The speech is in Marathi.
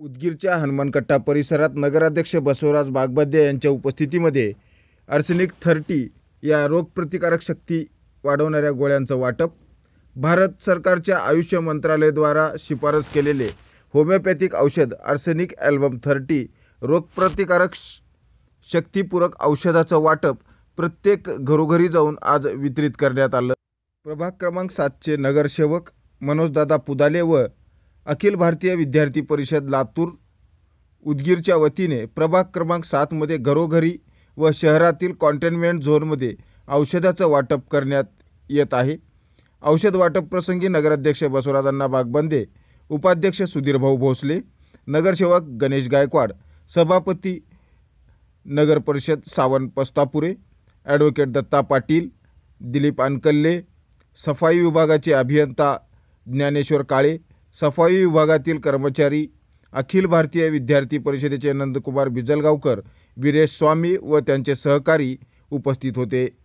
उदगीरच्या हनुमानकट्टा परिसरात नगराध्यक्ष बसवराज बागबद्य यांच्या उपस्थितीमध्ये अर्सेनिक थर्टी या रोगप्रतिकारक शक्ती वाढवणाऱ्या गोळ्यांचं वाटप भारत सरकारच्या आयुष्य मंत्रालयाद्वारा शिफारस केलेले होमिओपॅथिक औषध अर्सेनिक ॲल्बम थर्टी रोगप्रतिकारक शक्तीपूरक औषधाचं वाटप प्रत्येक घरोघरी जाऊन आज वितरित करण्यात आलं प्रभाग क्रमांक सातचे नगरसेवक मनोजदादा पुदाले व अखिल भारतीय विद्यार्थी परिषद लातूर उदगीरच्या वतीने प्रभाग क्रमांक सातमध्ये घरोघरी व शहरातील कॉन्टेनमेंट झोनमध्ये औषधाचं वाटप करण्यात येत आहे औषध वाटप प्रसंगी नगराध्यक्ष बसवराजांना बागबंदे उपाध्यक्ष सुधीरभाऊ भोसले नगरसेवक गणेश गायकवाड सभापती नगरपरिषद सावन सावंत पस्तापुरे ॲडव्होकेट दत्ता पाटील दिलीप अनकल्ले सफाई विभागाचे अभियंता ज्ञानेश्वर काळे सफाई विभागातील कर्मचारी अखिल भारतीय विद्यार्थी परिषदेचे नंदकुमार बिजलगावकर वीरेश स्वामी व त्यांचे सहकारी उपस्थित होते